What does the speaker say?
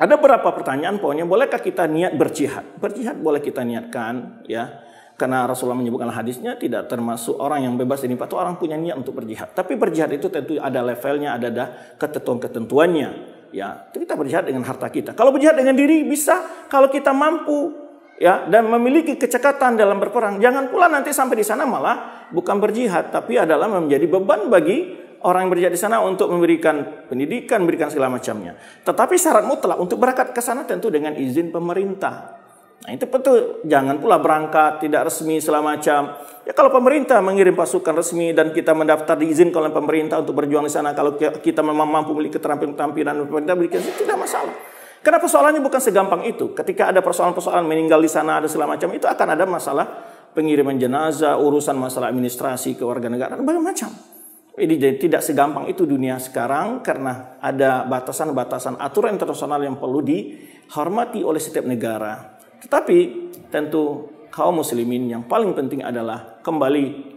Ada berapa pertanyaan pokoknya bolehkah kita niat berjihad? Berjihad boleh kita niatkan ya. Karena Rasulullah menyebutkan hadisnya tidak termasuk orang yang bebas dari itu orang punya niat untuk berjihad. Tapi berjihad itu tentu ada levelnya, ada ada ketentuan-ketentuannya. Ya, kita berjihad dengan harta kita. Kalau berjihad dengan diri bisa kalau kita mampu ya dan memiliki kecekatan dalam berperang. Jangan pula nanti sampai di sana malah bukan berjihad tapi adalah menjadi beban bagi orang yang bekerja di sana untuk memberikan pendidikan, memberikan segala macamnya. Tetapi syarat mutlak untuk berangkat ke sana tentu dengan izin pemerintah. Nah itu betul, jangan pula berangkat tidak resmi segala macam. Ya kalau pemerintah mengirim pasukan resmi dan kita mendaftar diizinkan oleh pemerintah untuk berjuang di sana, kalau kita memang mampu memiliki keterampilan-keterampilan pemerintah berikan tidak masalah. Karena persoalannya bukan segampang itu. Ketika ada persoalan-persoalan meninggal di sana ada segala macam, itu akan ada masalah pengiriman jenazah, urusan masalah administrasi ke warga negara, dan banyak macam. Ini jadi tidak segampang itu dunia sekarang karena ada batasan-batasan aturan internasional yang perlu dihormati oleh setiap negara. Tetapi tentu kaum muslimin yang paling penting adalah kembali